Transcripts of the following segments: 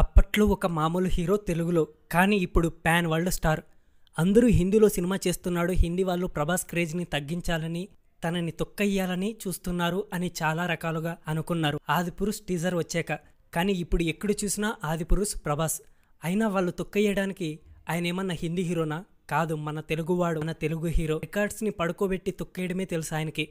అప్పట్లో ఒక మామూలు హీరో తెలుగులో కానీ ఇప్పుడు ప్యాన్ వరల్డ్ స్టార్ అందరూ హిందీలో సినిమా చేస్తున్నాడు హిందీ వాళ్ళు ప్రభాస్ క్రేజ్ని తగ్గించాలని తనని తొక్కయ్యాలని చూస్తున్నారు అని చాలా రకాలుగా అనుకున్నారు ఆదిపురుష్ టీజర్ వచ్చాక కానీ ఇప్పుడు ఎక్కడ చూసినా ఆదిపురుష్ ప్రభాస్ అయినా వాళ్ళు తొక్కయ్యడానికి ఆయన ఏమన్నా హిందీ హీరోనా కాదు మన తెలుగువాడు మన తెలుగు హీరో రికార్డ్స్ని పడుకోబెట్టి తొక్కేయడమే తెలుసు ఆయనకి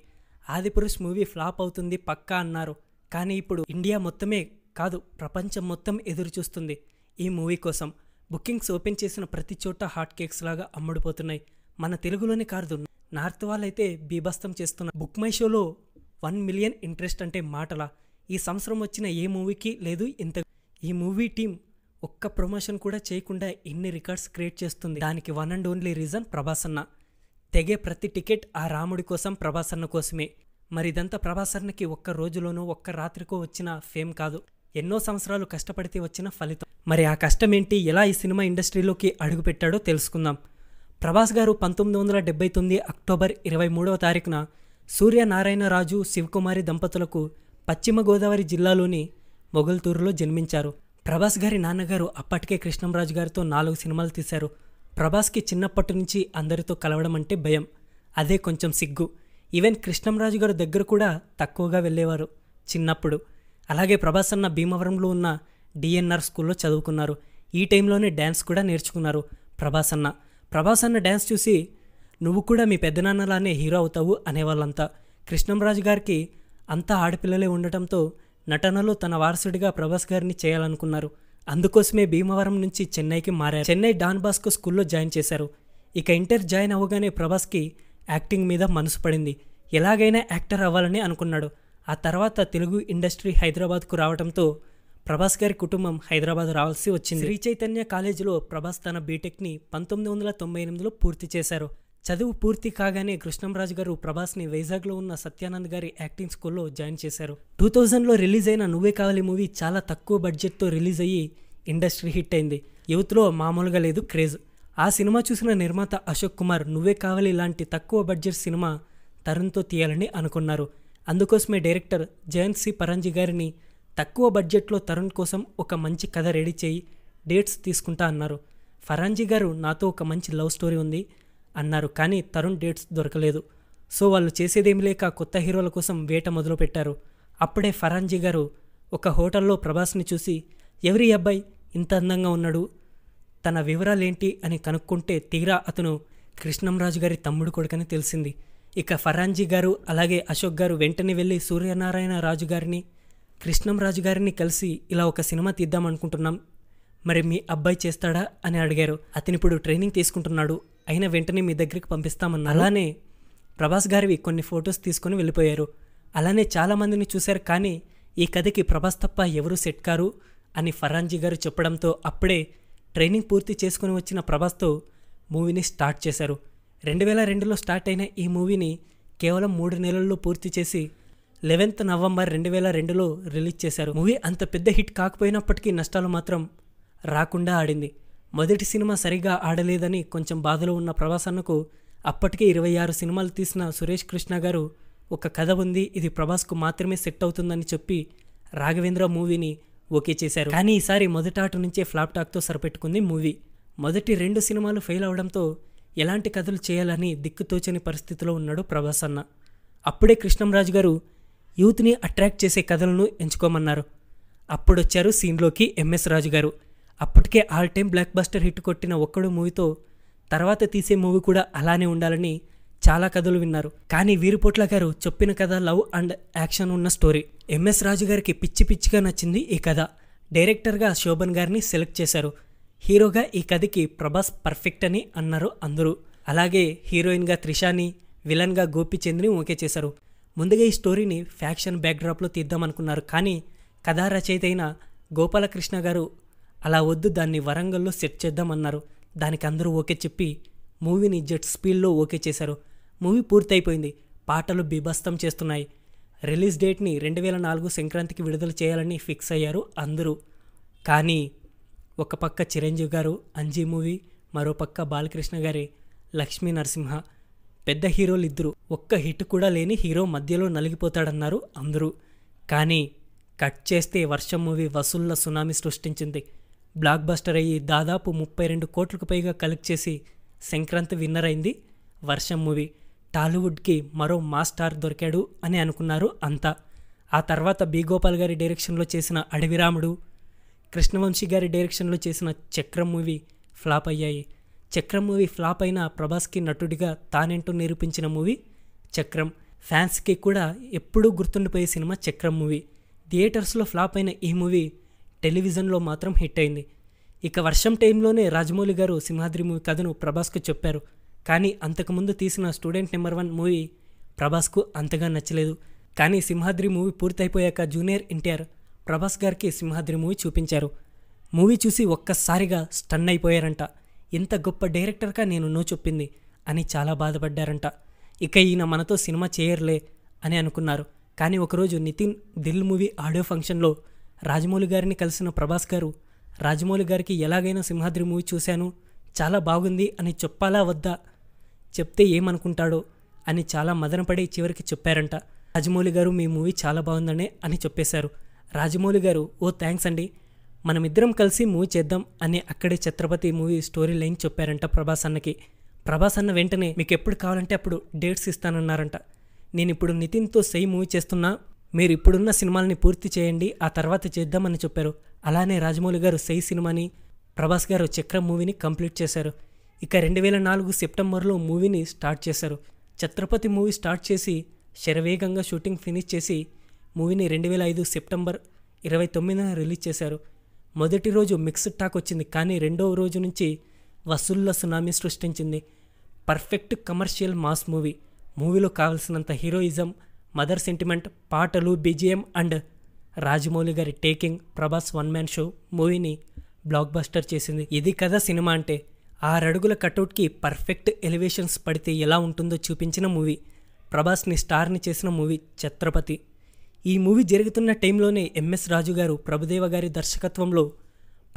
ఆదిపురుష్ మూవీ ఫ్లాప్ అవుతుంది పక్కా అన్నారు కానీ ఇప్పుడు ఇండియా మొత్తమే కాదు ప్రపంచం మొత్తం ఎదురుచూస్తుంది ఈ మూవీ కోసం బుకింగ్స్ ఓపెన్ చేసిన ప్రతి చోట హాట్ కేక్స్ లాగా అమ్ముడుపోతున్నాయి మన తెలుగులోనే కాదు నార్త్ వాళ్ళైతే బీభస్తం చేస్తున్న బుక్ మై షోలో వన్ మిలియన్ ఇంట్రెస్ట్ అంటే మాటలా ఈ సంవత్సరం వచ్చిన ఏ మూవీకి లేదు ఇంత ఈ మూవీ టీం ఒక్క ప్రమోషన్ కూడా చేయకుండా ఎన్ని రికార్డ్స్ క్రియేట్ చేస్తుంది దానికి వన్ అండ్ ఓన్లీ రీజన్ ప్రభాసన్న తెగే ప్రతి టికెట్ ఆ రాముడి కోసం ప్రభాసన్న కోసమే మరిదంతా ప్రభాసన్నకి ఒక్క రోజులోనో ఒక్క రాత్రికో వచ్చిన ఫేమ్ కాదు ఎన్నో సంవత్సరాలు కష్టపడితే వచ్చిన ఫలితం మరి ఆ కష్టం ఏంటి ఎలా ఈ సినిమా ఇండస్ట్రీలోకి అడుగుపెట్టాడో తెలుసుకుందాం ప్రభాస్ గారు పంతొమ్మిది వందల డెబ్బై తొమ్మిది అక్టోబర్ ఇరవై మూడవ తారీఖున రాజు శివకుమారి దంపతులకు పశ్చిమ గోదావరి జిల్లాలోని మొగల్తూరులో జన్మించారు ప్రభాస్ గారి నాన్నగారు అప్పటికే కృష్ణంరాజు గారితో నాలుగు సినిమాలు తీశారు ప్రభాస్కి చిన్నప్పటి నుంచి అందరితో కలవడం అంటే భయం అదే కొంచెం సిగ్గు ఈవెన్ కృష్ణంరాజు గారు దగ్గర కూడా తక్కువగా వెళ్ళేవారు చిన్నప్పుడు అలాగే ప్రభాస్ అన్న భీమవరంలో ఉన్న డిఎన్ఆర్ స్కూల్లో చదువుకున్నారు ఈ టైంలోనే డ్యాన్స్ కూడా నేర్చుకున్నారు ప్రభాస్ అన్న ప్రభాస్ అన్న డ్యాన్స్ చూసి నువ్వు కూడా మీ పెద్దనాన్నలానే హీరో అవుతావు అనేవాళ్ళంతా కృష్ణంరాజు గారికి అంతా ఆడపిల్లలే ఉండటంతో నటనలో తన వారసుడిగా ప్రభాస్ గారిని చేయాలనుకున్నారు అందుకోసమే భీమవరం నుంచి చెన్నైకి మారారు చెన్నై డాన్ బాస్కో స్కూల్లో జాయిన్ చేశారు ఇక ఇంటర్ జాయిన్ అవ్వగానే ప్రభాస్కి యాక్టింగ్ మీద మనసు పడింది ఎలాగైనా యాక్టర్ అవ్వాలని అనుకున్నాడు ఆ తర్వాత తెలుగు ఇండస్ట్రీ హైదరాబాద్కు రావడంతో ప్రభాస్ గారి కుటుంబం హైదరాబాద్ రావాల్సి వచ్చింది శ్రీ చైతన్య కాలేజీలో ప్రభాస్ తన బీటెక్ని పంతొమ్మిది వందల తొంభై ఎనిమిదిలో పూర్తి చేశారు చదువు పూర్తి కాగానే కృష్ణంరాజు గారు ప్రభాస్ని వైజాగ్లో ఉన్న సత్యానంద్ గారి యాక్టింగ్ స్కూల్లో జాయిన్ చేశారు టూ థౌజండ్లో రిలీజ్ అయిన నువ్వే కావాలి మూవీ చాలా తక్కువ బడ్జెట్తో రిలీజ్ అయ్యి ఇండస్ట్రీ హిట్ అయింది యూత్లో మామూలుగా లేదు క్రేజ్ ఆ సినిమా చూసిన నిర్మాత అశోక్ కుమార్ నువ్వే కావాలి లాంటి తక్కువ బడ్జెట్ సినిమా తరుణ్తో తీయాలని అనుకున్నారు అందుకోసమే డైరెక్టర్ జయంత్ సి పరంజి గారిని తక్కువ బడ్జెట్లో తరుణ్ కోసం ఒక మంచి కథ రెడీ చేయి డేట్స్ తీసుకుంటా అన్నారు ఫరాంజీ గారు నాతో ఒక మంచి లవ్ స్టోరీ ఉంది అన్నారు కానీ తరుణ్ డేట్స్ దొరకలేదు సో వాళ్ళు చేసేదేమి లేక కొత్త హీరోల కోసం వేట మొదలుపెట్టారు అప్పుడే ఫరాంజీ గారు ఒక హోటల్లో ప్రభాస్ని చూసి ఎవరి అబ్బాయి ఇంత అందంగా ఉన్నాడు తన వివరాలేంటి అని కనుక్కుంటే తీరా అతను కృష్ణంరాజు గారి తమ్ముడు కొడుకని తెలిసింది ఇక ఫరాంజీ గారు అలాగే అశోక్ గారు వెంటనే వెళ్ళి సూర్యనారాయణ రాజు గారిని కృష్ణంరాజు గారిని కలిసి ఇలా ఒక సినిమా తీద్దాం అనుకుంటున్నాం మరి మీ అబ్బాయి చేస్తాడా అని అడిగారు అతని ఇప్పుడు ట్రైనింగ్ తీసుకుంటున్నాడు అయినా వెంటనే మీ దగ్గరికి పంపిస్తామని అలానే ప్రభాస్ గారివి కొన్ని ఫొటోస్ తీసుకొని వెళ్ళిపోయారు అలానే చాలామందిని చూశారు కానీ ఈ కథకి ప్రభాస్ తప్ప ఎవరు సెట్ కారు అని ఫరాంజీ గారు చెప్పడంతో అప్పుడే ట్రైనింగ్ పూర్తి చేసుకుని వచ్చిన ప్రభాస్తో మూవీని స్టార్ట్ చేశారు రెండు వేల రెండులో స్టార్ట్ అయిన ఈ మూవీని కేవలం మూడు నెలల్లో పూర్తి చేసి లెవెన్త్ నవంబర్ రెండు వేల రెండులో రిలీజ్ చేశారు మూవీ అంత పెద్ద హిట్ కాకపోయినప్పటికీ నష్టాలు మాత్రం రాకుండా ఆడింది మొదటి సినిమా సరిగా ఆడలేదని కొంచెం బాధలో ఉన్న ప్రభాసన్నకు అప్పటికే ఇరవై ఆరు సినిమాలు తీసిన సురేష్ కృష్ణ గారు ఒక కథ ఉంది ఇది ప్రభాస్కు మాత్రమే సెట్ అవుతుందని చెప్పి రాఘవేంద్ర మూవీని ఓకే చేశారు కానీ ఈసారి మొదటాట నుంచే ఫ్లాప్ టాక్తో సరిపెట్టుకుంది మూవీ మొదటి రెండు సినిమాలు ఫెయిల్ అవడంతో ఎలాంటి కథలు చేయాలని దిక్కుతోచని పరిస్థితిలో ఉన్నాడు ప్రభాస్ అన్న అప్పుడే కృష్ణంరాజు గారు యూత్ని అట్రాక్ట్ చేసే కథలను ఎంచుకోమన్నారు అప్పుడొచ్చారు సీన్లోకి ఎంఎస్ రాజు గారు అప్పటికే all time blockbuster hit కొట్టిన ఒక్కడు మూవీతో తర్వాత తీసే మూవీ కూడా అలానే ఉండాలని చాలా కథలు విన్నారు కానీ వీరిపోట్ల గారు చెప్పిన కథ లవ్ అండ్ యాక్షన్ ఉన్న స్టోరీ ఎంఎస్ రాజు గారికి పిచ్చి పిచ్చిగా నచ్చింది ఈ కథ డైరెక్టర్గా శోభన్ గారిని సెలెక్ట్ చేశారు హీరోగా ఈ కథకి ప్రభాస్ పర్ఫెక్ట్ అని అన్నారు అందరూ అలాగే హీరోయిన్గా త్రిషాని విలన్గా గోపిచంద్ని ఓకే చేశారు ముందుగా ఈ స్టోరీని ఫ్యాక్షన్ బ్యాక్డ్రాప్లో తీద్దామనుకున్నారు కానీ కథా రచయిత అయిన గోపాలకృష్ణ గారు అలా వద్దు దాన్ని వరంగల్లో సెట్ చేద్దామన్నారు దానికి అందరూ ఓకే చెప్పి మూవీని జెట్ స్పీడ్లో ఓకే చేశారు మూవీ పూర్తయిపోయింది పాటలు బీభస్తం చేస్తున్నాయి రిలీజ్ డేట్ని రెండు వేల నాలుగు సంక్రాంతికి విడుదల చేయాలని ఫిక్స్ అయ్యారు అందరూ కానీ ఒక పక్క చిరంజీవి గారు అంజీ మూవీ మరో పక్క బాలకృష్ణ గారి లక్ష్మీ నరసింహ పెద్ద హీరోలు ఇద్దరు ఒక్క హిట్ కూడా లేని హీరో మధ్యలో నలిగిపోతాడన్నారు అందరూ కానీ కట్ చేస్తే వర్షం మూవీ వసూళ్ల సునామీ సృష్టించింది బ్లాక్ బస్టర్ అయ్యి దాదాపు ముప్పై రెండు కోట్లకు పైగా కలెక్ట్ చేసి సంక్రాంతి విన్నర్ అయింది వర్షం మూవీ టాలీవుడ్కి మరో మాస్టార్ దొరికాడు అని అనుకున్నారు అంతా ఆ తర్వాత బి గోపాల్ గారి డైరెక్షన్లో చేసిన అడవిరాముడు కృష్ణవంశీ గారి డైరెక్షన్లో చేసిన చక్రం మూవీ ఫ్లాప్ అయ్యాయి చక్రం మూవీ ఫ్లాప్ అయిన ప్రభాస్కి నటుడిగా తానేంటో నిరూపించిన మూవీ చక్రం ఫ్యాన్స్కి కూడా ఎప్పుడూ గుర్తుండిపోయే సినిమా చక్రం మూవీ థియేటర్స్లో ఫ్లాప్ అయిన ఈ మూవీ టెలివిజన్లో మాత్రం హిట్ అయింది ఇక వర్షం టైంలోనే రాజమౌళి గారు సింహాద్రి మూవీ కథను ప్రభాస్కు చెప్పారు కానీ అంతకుముందు తీసిన స్టూడెంట్ నెంబర్ వన్ మూవీ ప్రభాస్కు అంతగా నచ్చలేదు కానీ సింహాద్రి మూవీ పూర్తయిపోయాక జూనియర్ ఎన్టీఆర్ ప్రభాస్ గారికి సింహాద్రి మూవీ చూపించారు మూవీ చూసి ఒక్కసారిగా స్టన్ అయిపోయారంట ఇంత గొప్ప డైరెక్టర్గా నేను నో చెప్పింది అని చాలా బాధపడ్డారంట ఇక ఈయన మనతో సినిమా చేయర్లే అని అనుకున్నారు కానీ ఒకరోజు నితిన్ దిల్ మూవీ ఆడియో ఫంక్షన్లో రాజమౌళి గారిని కలిసిన ప్రభాస్ గారు రాజమౌళి గారికి ఎలాగైనా సింహాద్రి మూవీ చూశాను చాలా బాగుంది అని చెప్పాలా వద్దా చెప్తే ఏమనుకుంటాడో అని చాలా మదనపడి చివరికి చెప్పారంట రాజమౌళి గారు మీ మూవీ చాలా బాగుందనే అని చెప్పేశారు రాజమౌళి గారు ఓ థ్యాంక్స్ అండి మనమిద్దరం కలిసి మూవీ చేద్దాం అని అక్కడే ఛత్రపతి మూవీ స్టోరీ లైన్ చెప్పారంట ప్రభాస్ అన్నకి ప్రభాస్ అన్న వెంటనే మీకు ఎప్పుడు కావాలంటే అప్పుడు డేట్స్ ఇస్తానన్నారంట నేను ఇప్పుడు నితిన్తో సై మూవీ చేస్తున్నా మీరు ఇప్పుడున్న సినిమాల్ని పూర్తి చేయండి ఆ తర్వాత చేద్దామని చెప్పారు అలానే రాజమౌళి గారు సై సినిమాని ప్రభాస్ గారు చక్రం మూవీని కంప్లీట్ చేశారు ఇక రెండు వేల నాలుగు సెప్టెంబర్లో మూవీని స్టార్ట్ చేశారు ఛత్రపతి మూవీ స్టార్ట్ చేసి శరవేగంగా షూటింగ్ ఫినిష్ చేసి మూవీని రెండు వేల ఐదు సెప్టెంబర్ ఇరవై తొమ్మిదిన రిలీజ్ చేశారు మొదటి రోజు మిక్స్డ్ టాక్ వచ్చింది కానీ రెండవ రోజు నుంచి వసూళ్ల సునామీ సృష్టించింది పర్ఫెక్ట్ కమర్షియల్ మాస్ మూవీ మూవీలో కావలసినంత హీరోయిజం మదర్ సెంటిమెంట్ పాటలు బీజిఎం అండ్ రాజమౌళి గారి taking Prabhas one man show మూవీని బ్లాక్ బస్టర్ చేసింది ఇది కదా సినిమా అంటే ఆరడుగుల కటౌట్కి పర్ఫెక్ట్ ఎలివేషన్స్ పడితే ఎలా ఉంటుందో చూపించిన మూవీ ప్రభాస్ని స్టార్ని చేసిన మూవీ ఛత్రపతి ఈ మూవీ జరుగుతున్న టైంలోనే ఎంఎస్ రాజు గారు ప్రభుదేవ గారి దర్శకత్వంలో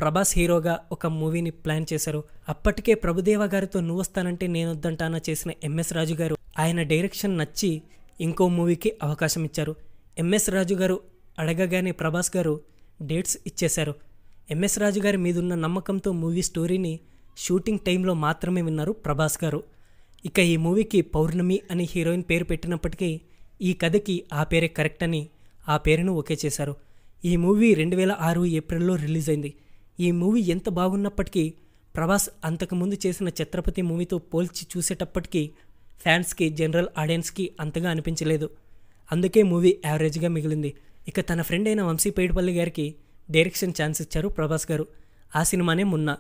ప్రభాస్ హీరోగా ఒక మూవీని ప్లాన్ చేశారు అప్పటికే ప్రభుదేవ గారితో నువ్వు వస్తానంటే నేను వద్దంటానా చేసిన ఎంఎస్ రాజు గారు ఆయన డైరెక్షన్ నచ్చి ఇంకో మూవీకి అవకాశం ఇచ్చారు ఎంఎస్ రాజు గారు అడగగానే ప్రభాస్ గారు డేట్స్ ఇచ్చేశారు ఎంఎస్ రాజు గారి మీదున్న నమ్మకంతో మూవీ స్టోరీని షూటింగ్ టైంలో మాత్రమే విన్నారు ప్రభాస్ గారు ఇక ఈ మూవీకి పౌర్ణమి అనే హీరోయిన్ పేరు పెట్టినప్పటికీ ఈ కథకి ఆ పేరే కరెక్ట్ అని ఆ పేరును ఓకే చేశారు ఈ మూవీ రెండు వేల ఆరు ఏప్రిల్లో రిలీజ్ అయింది ఈ మూవీ ఎంత బాగున్నప్పటికీ ప్రభాస్ అంతకుముందు చేసిన ఛత్రపతి మూవీతో పోల్చి చూసేటప్పటికీ ఫ్యాన్స్కి జనరల్ ఆడియన్స్కి అంతగా అనిపించలేదు అందుకే మూవీ యావరేజ్గా మిగిలింది ఇక తన ఫ్రెండ్ అయిన వంశీ పేడిపల్లి గారికి డైరెక్షన్ ఛాన్స్ ఇచ్చారు ప్రభాస్ గారు ఆ సినిమానే మొన్న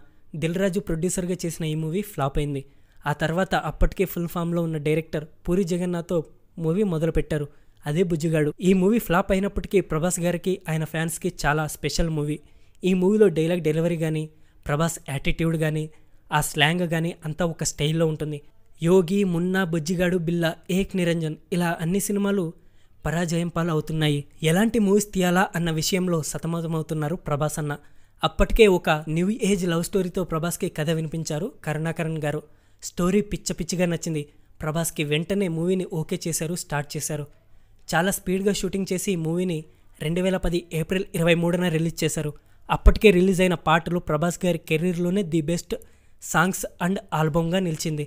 దిల్రాజు ప్రొడ్యూసర్గా చేసిన ఈ మూవీ ఫ్లాప్ అయింది ఆ తర్వాత అప్పటికే ఫుల్ ఫామ్లో ఉన్న డైరెక్టర్ పూరి జగన్నాథ్తో మూవీ మొదలుపెట్టారు అదే బుజ్జిగాడు ఈ మూవీ ఫ్లాప్ అయినప్పటికీ ప్రభాస్ గారికి ఆయన ఫ్యాన్స్కి చాలా స్పెషల్ మూవీ ఈ మూవీలో డైలాగ్ డెలివరీ కానీ ప్రభాస్ యాటిట్యూడ్ కానీ ఆ స్లాంగ్ కానీ అంతా ఒక స్టైల్లో ఉంటుంది యోగి మున్నా బుజ్జిగాడు బిల్లా ఏక్ నిరంజన్ ఇలా అన్ని సినిమాలు పరాజయం పాలు అవుతున్నాయి ఎలాంటి మూవీస్ తీయాలా అన్న విషయంలో సతమతమవుతున్నారు ప్రభాస్ అన్న అప్పటికే ఒక న్యూ ఏజ్ లవ్ స్టోరీతో ప్రభాస్కి కథ వినిపించారు కరుణాకరణ్ గారు స్టోరీ పిచ్చ పిచ్చిగా నచ్చింది ప్రభాస్కి వెంటనే మూవీని ఓకే చేశారు స్టార్ట్ చేశారు చాలా స్పీడ్గా షూటింగ్ చేసి మూవీని రెండు వేల పది ఏప్రిల్ ఇరవై మూడున రిలీజ్ చేశారు అప్పటికే రిలీజ్ అయిన పాటలు ప్రభాస్ గారి కెరీర్లోనే ది బెస్ట్ సాంగ్స్ అండ్ ఆల్బమ్గా నిలిచింది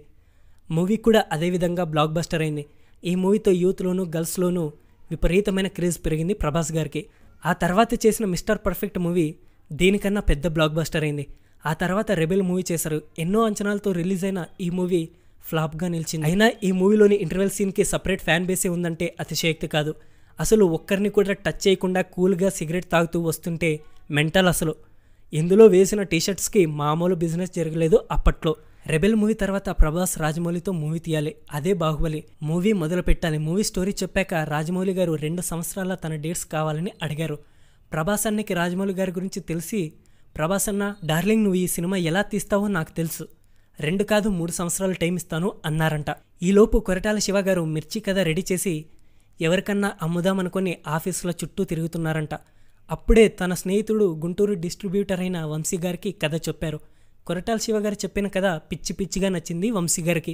మూవీ కూడా అదేవిధంగా బ్లాక్ బస్టర్ అయింది ఈ మూవీతో యూత్లోనూ గర్ల్స్లోనూ విపరీతమైన క్రేజ్ పెరిగింది ప్రభాస్ గారికి ఆ తర్వాత చేసిన మిస్టర్ పర్ఫెక్ట్ మూవీ దీనికన్నా పెద్ద బ్లాక్ బస్టర్ అయింది ఆ తర్వాత రెబెల్ మూవీ చేశారు ఎన్నో అంచనాలతో రిలీజ్ అయిన ఈ మూవీ ఫ్లాప్గా నిలిచింది అయినా ఈ మూవీలోని ఇంటర్వెల్ సీన్కి సపరేట్ ఫ్యాన్ బేసే ఉందంటే అతిశయక్తి కాదు అసలు ఒక్కరిని కూడా టచ్ చేయకుండా కూల్గా సిగరెట్ తాగుతూ వస్తుంటే మెంటల్ అసలు ఇందులో వేసిన టీషర్ట్స్కి మామూలు బిజినెస్ జరగలేదు అప్పట్లో రెబెల్ మూవీ తర్వాత ప్రభాస్ రాజమౌళితో మూవీ తీయాలి అదే బాహుబలి మూవీ మొదలు పెట్టాలి మూవీ స్టోరీ చెప్పాక రాజమౌళి గారు రెండు సంవత్సరాల తన డేట్స్ కావాలని అడిగారు ప్రభాస్ అన్నకి రాజమౌళి గారి గురించి తెలిసి ప్రభాస్ అన్న డార్లింగ్ నువ్వు ఈ సినిమా ఎలా తీస్తావో నాకు తెలుసు రెండు కాదు మూడు సంవత్సరాలు టైం ఇస్తాను అన్నారంట ఈలోపు కొరటాల శివగారు మిర్చి కథ రెడీ చేసి ఎవరికన్నా అమ్ముదామనుకొని ఆఫీసుల చుట్టూ తిరుగుతున్నారంట అప్పుడే తన స్నేహితుడు గుంటూరు డిస్ట్రిబ్యూటర్ అయిన వంశీ గారికి కథ చెప్పారు కొరటాల శివగారు చెప్పిన కథ పిచ్చి పిచ్చిగా నచ్చింది వంశీ గారికి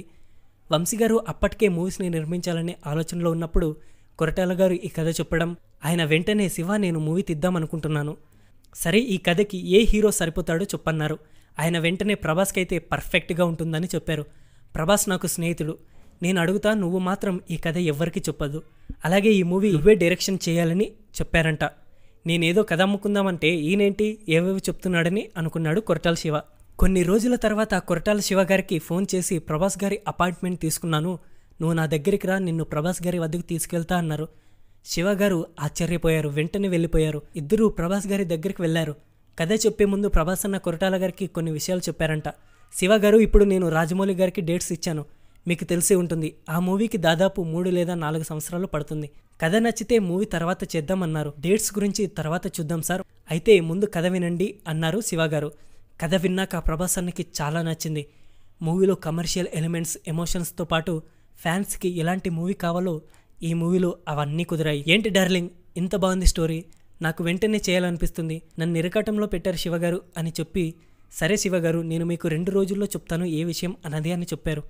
వంశీ గారు అప్పటికే మూవీస్ని నిర్మించాలనే ఆలోచనలో ఉన్నప్పుడు కొరటాల గారు ఈ కథ చెప్పడం ఆయన వెంటనే శివ నేను మూవీ తీద్దామనుకుంటున్నాను సరే ఈ కథకి ఏ హీరో సరిపోతాడో చెప్పన్నారు ఆయన వెంటనే ప్రభాస్కి అయితే పర్ఫెక్ట్గా ఉంటుందని చెప్పారు ప్రభాస్ నాకు స్నేహితుడు నేను అడుగుతా నువ్వు మాత్రం ఈ కథ ఎవ్వరికి చెప్పదు అలాగే ఈ మూవీ ఇవే డైరెక్షన్ చేయాలని చెప్పారంట నేనేదో కథ అమ్ముకుందామంటే ఈయనేంటి ఏవేవి చెప్తున్నాడని అనుకున్నాడు కొరటాల శివ కొన్ని రోజుల తర్వాత కొరటాల శివ గారికి ఫోన్ చేసి ప్రభాస్ గారి అపార్ట్మెంట్ తీసుకున్నాను నువ్వు నా దగ్గరికి రా నిన్ను ప్రభాస్ గారి వద్దకు తీసుకెళ్తా అన్నారు శివ గారు ఆశ్చర్యపోయారు వెంటనే వెళ్ళిపోయారు ఇద్దరూ ప్రభాస్ గారి దగ్గరికి వెళ్ళారు కథ చెప్పే ముందు ప్రభాస్ అన్న కొరటాల గారికి కొన్ని విషయాలు చెప్పారంట శివ గారు ఇప్పుడు నేను రాజమౌళి గారికి డేట్స్ ఇచ్చాను మీకు తెలిసి ఉంటుంది ఆ మూవీకి దాదాపు మూడు లేదా నాలుగు సంవత్సరాలు పడుతుంది కథ నచ్చితే మూవీ తర్వాత చేద్దామన్నారు డేట్స్ గురించి తర్వాత చూద్దాం సార్ అయితే ముందు కథ వినండి అన్నారు శివ గారు కథ విన్నాక ప్రభాస్ అన్నకి చాలా నచ్చింది మూవీలో కమర్షియల్ ఎలిమెంట్స్ ఎమోషన్స్తో పాటు ఫ్యాన్స్కి ఎలాంటి మూవీ కావాలో ఈ మూవీలో అవన్నీ కుదిరాయి ఏంటి డార్లింగ్ ఇంత బాగుంది స్టోరీ నాకు వెంటనే చేయాలనిపిస్తుంది నన్ను నిరకటంలో పెట్టారు శివగారు అని చెప్పి సరే శివగారు నేను మీకు రెండు రోజుల్లో చెప్తాను ఏ విషయం అన్నది అని చెప్పారు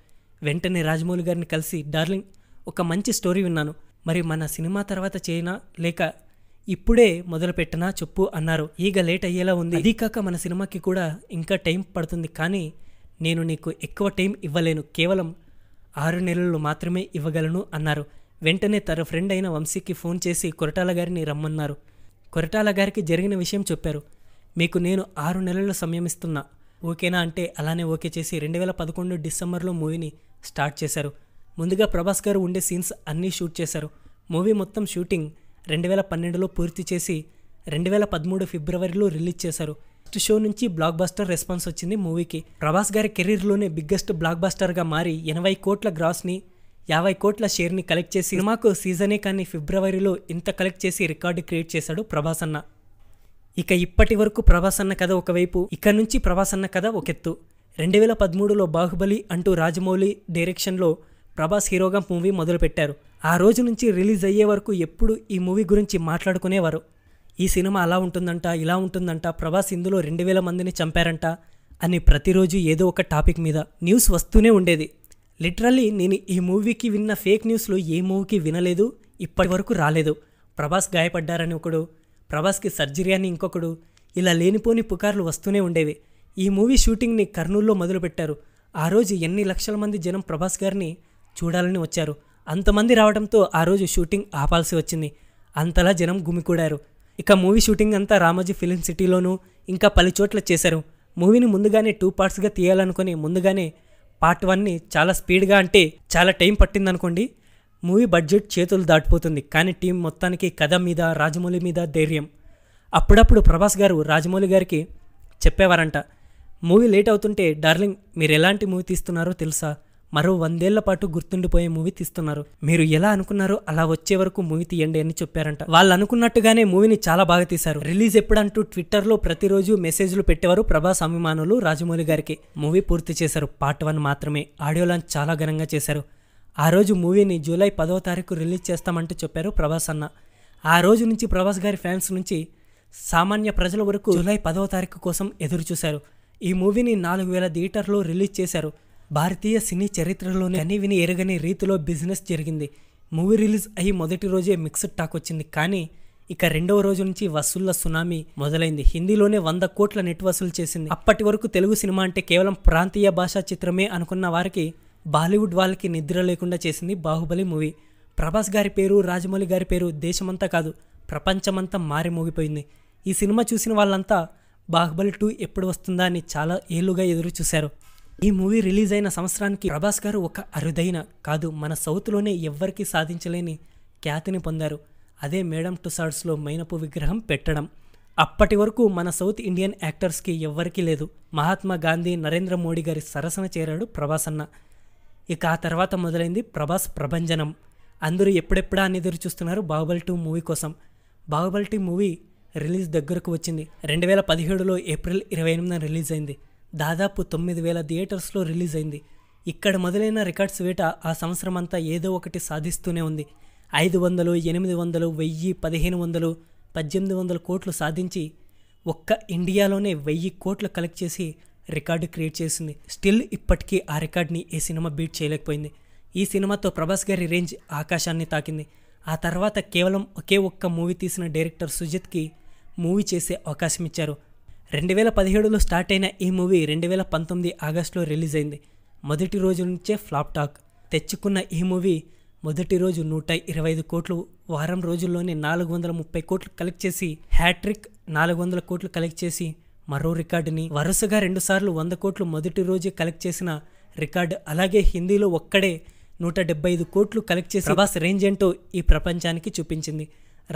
వెంటనే రాజమౌళి గారిని కలిసి డార్లింగ్ ఒక మంచి స్టోరీ విన్నాను మరి మన సినిమా తర్వాత చేయనా లేక ఇప్పుడే మొదలు పెట్టనా చెప్పు అన్నారు ఈగ లేట్ అయ్యేలా ఉంది అది కాక మన సినిమాకి కూడా ఇంకా టైం పడుతుంది కానీ నేను నీకు ఎక్కువ టైం ఇవ్వలేను కేవలం ఆరు నెలలు మాత్రమే ఇవ్వగలను అన్నారు వెంటనే తన ఫ్రెండ్ అయిన వంశీకి ఫోన్ చేసి కొరటాల గారిని రమ్మన్నారు కొరటాల గారికి జరిగిన విషయం చెప్పారు మీకు నేను ఆరు నెలలు ఇస్తున్నా ఓకేనా అంటే అలానే ఓకే చేసి రెండు వేల పదకొండు డిసెంబర్లో మూవీని స్టార్ట్ చేశారు ముందుగా ప్రభాస్ గారు ఉండే సీన్స్ అన్నీ షూట్ చేశారు మూవీ మొత్తం షూటింగ్ రెండు వేల పన్నెండులో పూర్తి చేసి రెండు వేల పదమూడు ఫిబ్రవరిలో రిలీజ్ చేశారు ఫస్ట్ షో నుంచి బ్లాక్ బస్టర్ రెస్పాన్స్ వచ్చింది మూవీకి ప్రభాస్ గారి కెరీర్లోనే బిగ్గెస్ట్ బ్లాక్ బస్టర్గా మారి ఎనభై కోట్ల గ్రాస్ని యాభై కోట్ల షేర్ని కలెక్ట్ చేసి సినిమాకు సీజనే కానీ ఫిబ్రవరిలో ఇంత కలెక్ట్ చేసి రికార్డు క్రియేట్ చేశాడు ప్రభాస్ అన్న ఇక ఇప్పటి వరకు ప్రభాస్ అన్న కథ ఒకవైపు ఇక నుంచి ప్రభాస్ అన్న కథ ఒకెత్తు రెండు వేల పదమూడులో బాహుబలి అంటూ రాజమౌళి డైరెక్షన్లో ప్రభాస్ హీరోగా మూవీ మొదలుపెట్టారు ఆ రోజు నుంచి రిలీజ్ అయ్యే వరకు ఎప్పుడు ఈ మూవీ గురించి మాట్లాడుకునేవారు ఈ సినిమా అలా ఉంటుందంట ఇలా ఉంటుందంట ప్రభాస్ ఇందులో రెండు వేల మందిని చంపారంట అని ప్రతిరోజు ఏదో ఒక టాపిక్ మీద న్యూస్ వస్తూనే ఉండేది లిటరల్లీ నేను ఈ మూవీకి విన్న ఫేక్ న్యూస్లో ఏ మూవీకి వినలేదు ఇప్పటి వరకు రాలేదు ప్రభాస్ గాయపడ్డారని ఒకడు ప్రభాస్కి సర్జరీ అని ఇంకొకడు ఇలా లేనిపోని పుకార్లు వస్తూనే ఉండేవి ఈ మూవీ షూటింగ్ని కర్నూల్లో మొదలుపెట్టారు ఆ రోజు ఎన్ని లక్షల మంది జనం ప్రభాస్ గారిని చూడాలని వచ్చారు అంతమంది రావడంతో ఆ రోజు షూటింగ్ ఆపాల్సి వచ్చింది అంతలా జనం గుమికూడారు ఇక మూవీ షూటింగ్ అంతా రామోజీ ఫిలిం సిటీలోనూ ఇంకా పలు చోట్ల చేశారు మూవీని ముందుగానే టూ పార్ట్స్గా తీయాలనుకుని ముందుగానే పార్ట్ వన్ని చాలా స్పీడ్గా అంటే చాలా టైం పట్టిందనుకోండి మూవీ బడ్జెట్ చేతులు దాటిపోతుంది కానీ టీం మొత్తానికి కథ మీద రాజమౌళి మీద ధైర్యం అప్పుడప్పుడు ప్రభాస్ గారు రాజమౌళి గారికి చెప్పేవారంట మూవీ లేట్ అవుతుంటే డార్లింగ్ మీరు ఎలాంటి మూవీ తీస్తున్నారో తెలుసా మరో వందేళ్ల పాటు గుర్తుండిపోయే మూవీ తీస్తున్నారు మీరు ఎలా అనుకున్నారో అలా వచ్చే వరకు మూవీ తీయండి అని చెప్పారంట వాళ్ళు అనుకున్నట్టుగానే మూవీని చాలా బాగా తీశారు రిలీజ్ ఎప్పుడంటూ ట్విట్టర్లో ప్రతిరోజు మెసేజ్లు పెట్టేవారు ప్రభాస్ అభిమానులు రాజమౌళి గారికి మూవీ పూర్తి చేశారు పార్ట్ వన్ మాత్రమే ఆడియో లాంచ్ చాలా ఘనంగా చేశారు ఆ రోజు మూవీని జూలై పదవ తారీఖు రిలీజ్ చేస్తామంటూ చెప్పారు ప్రభాస్ అన్న ఆ రోజు నుంచి ప్రభాస్ గారి ఫ్యాన్స్ నుంచి సామాన్య ప్రజల వరకు జూలై పదవ తారీఖు కోసం ఎదురు చూశారు ఈ మూవీని నాలుగు వేల థియేటర్లో రిలీజ్ చేశారు భారతీయ సినీ చరిత్రలోనే అని విని ఎరగని రీతిలో బిజినెస్ జరిగింది మూవీ రిలీజ్ అయ్యి మొదటి రోజే మిక్స్డ్ టాక్ వచ్చింది కానీ ఇక రెండవ రోజు నుంచి వసూళ్ల సునామీ మొదలైంది హిందీలోనే వంద కోట్ల నెట్ వసూలు చేసింది అప్పటి వరకు తెలుగు సినిమా అంటే కేవలం ప్రాంతీయ భాషా చిత్రమే అనుకున్న వారికి బాలీవుడ్ వాళ్ళకి నిద్ర లేకుండా చేసింది బాహుబలి మూవీ ప్రభాస్ గారి పేరు రాజమౌళి గారి పేరు దేశమంతా కాదు ప్రపంచమంతా మారి మోగిపోయింది ఈ సినిమా చూసిన వాళ్ళంతా బాహుబలి టూ ఎప్పుడు వస్తుందా అని చాలా ఏళ్ళుగా ఎదురు చూశారు ఈ మూవీ రిలీజ్ అయిన సంవత్సరానికి ప్రభాస్ గారు ఒక అరుదైన కాదు మన సౌత్లోనే ఎవ్వరికీ సాధించలేని ఖ్యాతిని పొందారు అదే మేడం టుసాడ్స్లో మైనపు విగ్రహం పెట్టడం అప్పటి వరకు మన సౌత్ ఇండియన్ యాక్టర్స్కి ఎవ్వరికీ లేదు మహాత్మా గాంధీ నరేంద్ర మోడీ గారి సరసన చేరాడు ప్రభాస్ అన్న ఇక ఆ తర్వాత మొదలైంది ప్రభాస్ ప్రభంజనం అందరూ ఎప్పుడెప్పుడా అని ఎదురు చూస్తున్నారు బాహుబలి టూ మూవీ కోసం బాహుబలి టీ మూవీ రిలీజ్ దగ్గరకు వచ్చింది రెండు వేల పదిహేడులో ఏప్రిల్ ఇరవై ఎనిమిదిన రిలీజ్ అయింది దాదాపు తొమ్మిది వేల థియేటర్స్లో రిలీజ్ అయింది ఇక్కడ మొదలైన రికార్డ్స్ వేట ఆ సంవత్సరం అంతా ఏదో ఒకటి సాధిస్తూనే ఉంది ఐదు వందలు ఎనిమిది వందలు వెయ్యి పదిహేను వందలు పద్దెనిమిది వందల కోట్లు సాధించి ఒక్క ఇండియాలోనే వెయ్యి కోట్లు కలెక్ట్ చేసి రికార్డు క్రియేట్ చేసింది స్టిల్ ఇప్పటికీ ఆ రికార్డ్ని ఏ సినిమా బీట్ చేయలేకపోయింది ఈ సినిమాతో ప్రభాస్ గారి రేంజ్ ఆకాశాన్ని తాకింది ఆ తర్వాత కేవలం ఒకే ఒక్క మూవీ తీసిన డైరెక్టర్ సుజిత్కి మూవీ చేసే అవకాశం ఇచ్చారు రెండు వేల పదిహేడులో స్టార్ట్ అయిన ఈ మూవీ రెండు వేల పంతొమ్మిది ఆగస్టులో రిలీజ్ అయింది మొదటి రోజు నుంచే ఫ్లాప్ టాక్ తెచ్చుకున్న ఈ మూవీ మొదటి రోజు నూట ఇరవై ఐదు కోట్లు వారం రోజుల్లోనే నాలుగు వందల ముప్పై కోట్లు కలెక్ట్ చేసి హ్యాట్రిక్ నాలుగు వందల కోట్లు కలెక్ట్ చేసి మరో రికార్డుని వరుసగా రెండుసార్లు వంద కోట్లు మొదటి రోజే కలెక్ట్ చేసిన రికార్డు అలాగే హిందీలో ఒక్కడే నూట డెబ్బై ఐదు కోట్లు కలెక్ట్ చేసి ప్రభాస్ రేంజ్ ఏంటో ఈ ప్రపంచానికి చూపించింది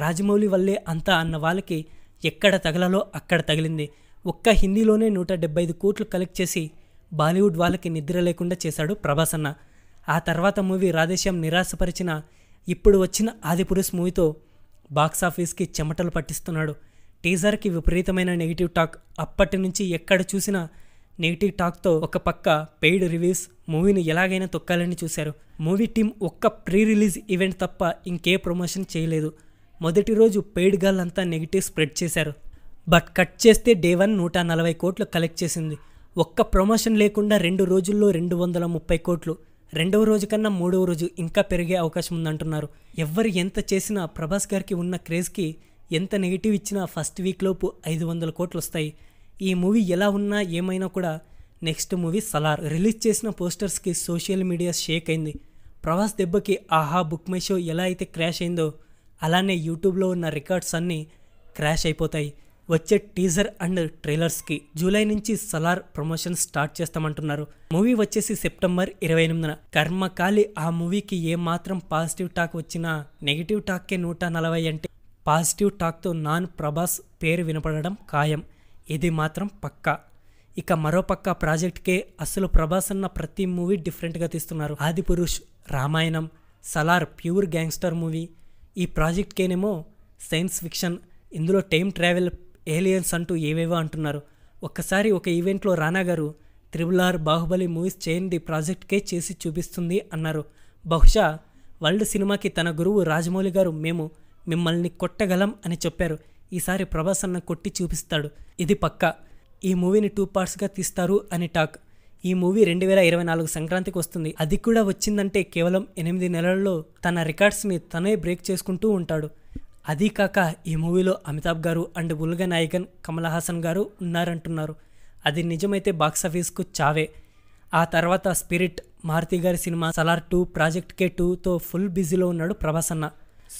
రాజమౌళి వల్లే అంతా అన్న వాళ్ళకి ఎక్కడ తగలలో అక్కడ తగిలింది ఒక్క హిందీలోనే నూట డెబ్బై ఐదు కోట్లు కలెక్ట్ చేసి బాలీవుడ్ వాళ్ళకి నిద్ర లేకుండా చేశాడు ప్రభాస్ అన్న ఆ తర్వాత మూవీ రాధేశ్యాం నిరాశపరిచిన ఇప్పుడు వచ్చిన ఆదిపురుష్ మూవీతో బాక్సాఫీస్కి చెమటలు పట్టిస్తున్నాడు టీజర్కి విపరీతమైన నెగిటివ్ టాక్ అప్పటి నుంచి ఎక్కడ చూసినా నెగిటివ్ టాక్తో ఒక పక్క పెయిడ్ రివ్యూస్ మూవీని ఎలాగైనా తొక్కాలని చూశారు మూవీ టీం ఒక్క ప్రీ రిలీజ్ ఈవెంట్ తప్ప ఇంకే ప్రమోషన్ చేయలేదు మొదటి రోజు పెయిడ్ గర్ల్ అంతా నెగిటివ్ స్ప్రెడ్ చేశారు బట్ కట్ చేస్తే డే వన్ నూట నలభై కోట్లు కలెక్ట్ చేసింది ఒక్క ప్రమోషన్ లేకుండా రెండు రోజుల్లో రెండు వందల ముప్పై కోట్లు రెండవ రోజు కన్నా మూడవ రోజు ఇంకా పెరిగే అవకాశం ఉందంటున్నారు ఎవరు ఎంత చేసినా ప్రభాస్ గారికి ఉన్న క్రేజ్కి ఎంత నెగిటివ్ ఇచ్చినా ఫస్ట్ వీక్లోపు ఐదు వందల కోట్లు వస్తాయి ఈ మూవీ ఎలా ఉన్నా ఏమైనా కూడా నెక్స్ట్ మూవీ సలార్ రిలీజ్ చేసిన పోస్టర్స్కి సోషల్ మీడియా షేక్ అయింది ప్రభాస్ దెబ్బకి ఆహా బుక్ మై షో ఎలా అయితే క్రాష్ అయిందో అలానే యూట్యూబ్లో ఉన్న రికార్డ్స్ అన్నీ క్రాష్ అయిపోతాయి వచ్చే టీజర్ అండ్ ట్రైలర్స్కి జూలై నుంచి సలార్ ప్రమోషన్ స్టార్ట్ చేస్తామంటున్నారు మూవీ వచ్చేసి సెప్టెంబర్ ఇరవై ఎనిమిదిన కర్మకాలి ఆ మూవీకి ఏ మాత్రం పాజిటివ్ టాక్ వచ్చినా నెగిటివ్ టాక్కే నూట నలభై అంటే పాజిటివ్ టాక్తో నాన్ ప్రభాస్ పేరు వినపడడం ఖాయం ఇది మాత్రం పక్కా ఇక మరో పక్క ప్రాజెక్ట్కే అసలు ప్రభాస్ అన్న ప్రతి మూవీ డిఫరెంట్గా తీస్తున్నారు Adipurush Ramayanam Salaar pure gangster movie ఈ ప్రాజెక్ట్కేనేమో సైన్స్ ఫిక్షన్ ఇందులో టైం ట్రావెల్ ఏలియన్స్ అంటూ ఏవేవో అంటున్నారు ఒక్కసారి ఒక ఈవెంట్లో రానా గారు త్రిబుల్ ఆర్ బాహుబలి మూవీస్ చేయండి ప్రాజెక్ట్కే చేసి చూపిస్తుంది అన్నారు బహుశా వరల్డ్ సినిమాకి తన గురువు రాజమౌళి గారు మేము మిమ్మల్ని కొట్టగలం అని చెప్పారు ఈసారి ప్రభాస్ అన్న కొట్టి చూపిస్తాడు ఇది పక్క ఈ మూవీని టూ పార్ట్స్గా తీస్తారు అని టాక్ ఈ మూవీ రెండు వేల ఇరవై నాలుగు సంక్రాంతికి వస్తుంది అది కూడా వచ్చిందంటే కేవలం ఎనిమిది నెలల్లో తన రికార్డ్స్ని తనే బ్రేక్ చేసుకుంటూ ఉంటాడు అదీ కాక ఈ మూవీలో అమితాబ్ గారు అండ్ బుల్గ నాయకన్ కమల్ హాసన్ గారు ఉన్నారంటున్నారు అది నిజమైతే బాక్సాఫీస్కు చావే ఆ తర్వాత స్పిరిట్ మారుతి గారి సినిమా సలార్ టూ ప్రాజెక్ట్ కే టూతో ఫుల్ బిజీలో ఉన్నాడు ప్రభాస్ అన్న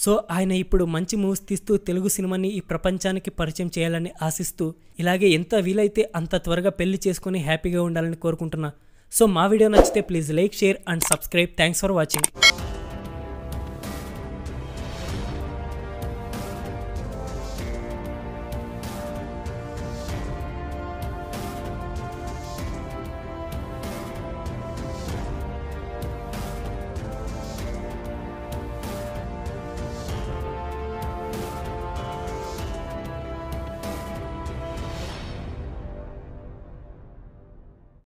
సో ఆయన ఇప్పుడు మంచి మూవీస్ తీస్తూ తెలుగు సినిమాని ఈ ప్రపంచానికి పరిచయం చేయాలని ఆశిస్తూ ఇలాగే ఎంత వీలైతే అంత త్వరగా పెళ్లి చేసుకుని హ్యాపీగా ఉండాలని కోరుకుంటున్నా సో మా వీడియో నచ్చితే please like share and subscribe thanks for watching